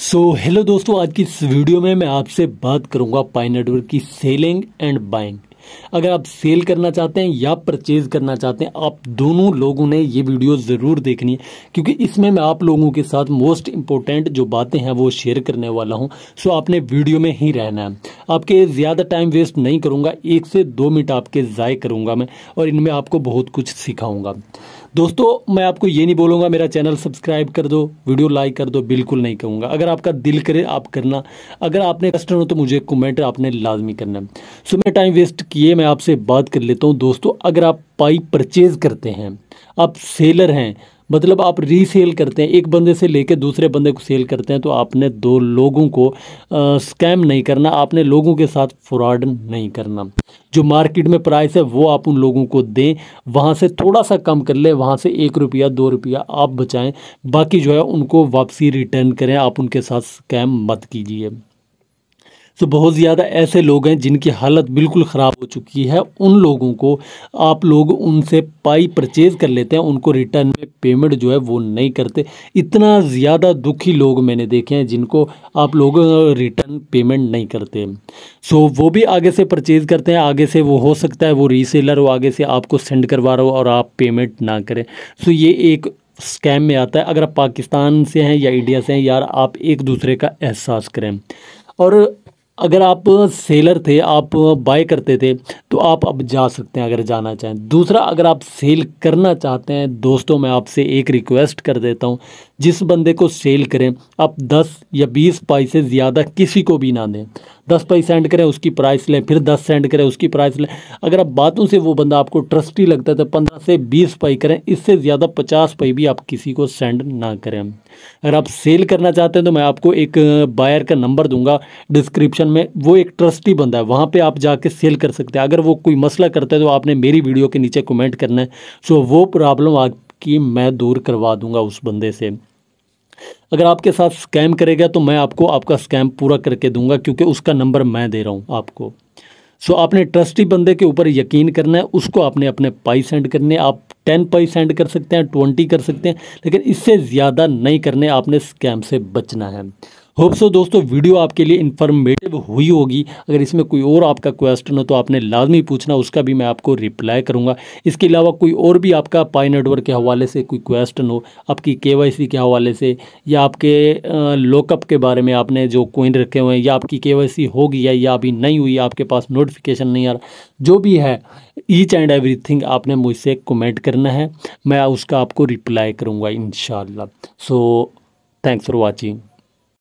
सो so, hello दोस्तों आज की इस वीडियो में मैं आपसे बात करूंगा पाई नेटवर्क की सेलिंग एंड बाइंग अगर आप सेल करना चाहते हैं या परचेज करना चाहते हैं आप दोनों लोगों ने ये वीडियो ज़रूर देखनी है क्योंकि इसमें मैं आप लोगों के साथ मोस्ट इंपॉर्टेंट जो बातें हैं वो शेयर करने वाला हूं सो आपने वीडियो में ही रहना है आपके ज़्यादा टाइम वेस्ट नहीं करूंगा एक से दो मिनट आपके ज़ाय करूंगा मैं और इनमें आपको बहुत कुछ सिखाऊंगा दोस्तों मैं आपको ये नहीं बोलूँगा मेरा चैनल सब्सक्राइब कर दो वीडियो लाइक कर दो बिल्कुल नहीं कहूँगा अगर आपका दिल करे आप करना अगर आपने कस्टमर हो तो मुझे कमेंट आपने लाजमी करना सो मैं टाइम वेस्ट किए मैं आपसे बात कर लेता हूँ दोस्तों अगर आप पाइप परचेज़ करते हैं आप सेलर हैं मतलब आप रीसेल करते हैं एक बंदे से लेके दूसरे बंदे को सेल करते हैं तो आपने दो लोगों को स्कैम नहीं करना आपने लोगों के साथ फ्रॉड नहीं करना जो मार्केट में प्राइस है वो आप उन लोगों को दें वहाँ से थोड़ा सा कम कर लें वहाँ से एक रुपया दो रुपया आप बचाएं बाकी जो है उनको वापसी रिटर्न करें आप उनके साथ स्कैम मत कीजिए तो बहुत ज़्यादा ऐसे लोग हैं जिनकी हालत बिल्कुल ख़राब हो चुकी है उन लोगों को आप लोग उनसे पाई परचेज़ कर लेते हैं उनको रिटर्न में पेमेंट जो है वो नहीं करते इतना ज़्यादा दुखी लोग मैंने देखे हैं जिनको आप लोग रिटर्न पेमेंट नहीं करते सो so, वो भी आगे से परचेज़ करते हैं आगे से वो हो सकता है वो रीसेलर हो आगे से आपको सेंड करवा रहा हो और आप पेमेंट ना करें सो so, ये एक स्कैम में आता है अगर आप पाकिस्तान से हैं या इंडिया से हैं यार आप एक दूसरे का एहसास करें और अगर आप सेलर थे आप बाय करते थे तो आप अब जा सकते हैं अगर जाना चाहें दूसरा अगर आप सेल करना चाहते हैं दोस्तों मैं आपसे एक रिक्वेस्ट कर देता हूं जिस बंदे को सेल करें आप 10 या 20 पाई से ज़्यादा किसी को भी ना दें दस पाई सेंड करें उसकी प्राइस लें फिर दस सेंड करें उसकी प्राइस लें अगर आप बातों से वो बंदा आपको ट्रस्टी लगता है तो पंद्रह से बीस पाई करें इससे ज़्यादा पचास पाई भी आप किसी को सेंड ना करें अगर आप सेल करना चाहते हैं तो मैं आपको एक बायर uh, का नंबर दूंगा डिस्क्रिप्शन में वो एक ट्रस्टी बंदा है वहाँ पर आप जाके सेल कर सकते हैं अगर वो कोई मसला करता है तो आपने मेरी वीडियो के नीचे कमेंट करना है सो वो प्रॉब्लम आपकी मैं दूर करवा दूँगा उस बंदे से अगर आपके साथ स्कैम करेगा तो मैं आपको आपका स्कैम पूरा करके दूंगा क्योंकि उसका नंबर मैं दे रहा हूँ आपको सो आपने ट्रस्टी बंदे के ऊपर यकीन करना है उसको आपने अपने पाई सेंड करने आप टेन पाई सेंड कर सकते हैं ट्वेंटी कर सकते हैं लेकिन इससे ज़्यादा नहीं करने आपने स्कैम से बचना है होप सो दोस्तों वीडियो आपके लिए इन्फॉर्मेटिव हुई होगी अगर इसमें कोई और आपका क्वेश्चन हो तो आपने लाजमी पूछना उसका भी मैं आपको रिप्लाई करूँगा इसके अलावा कोई और भी आपका पाई नेटवर्क के हवाले से कोई क्वेश्चन हो आपकी के के हवाले से या आपके लॉकअप के बारे में आपने जो कोइन रखे हुए हैं या आपकी के हो गई है या अभी नहीं हुई आपके पास नोटिफिकेशन नहीं आ रहा जो भी है ईच एंड थिंग आपने मुझसे कमेंट करना है मैं उसका आपको रिप्लाई करूँगा इन सो थैंक्स फॉर वॉचिंग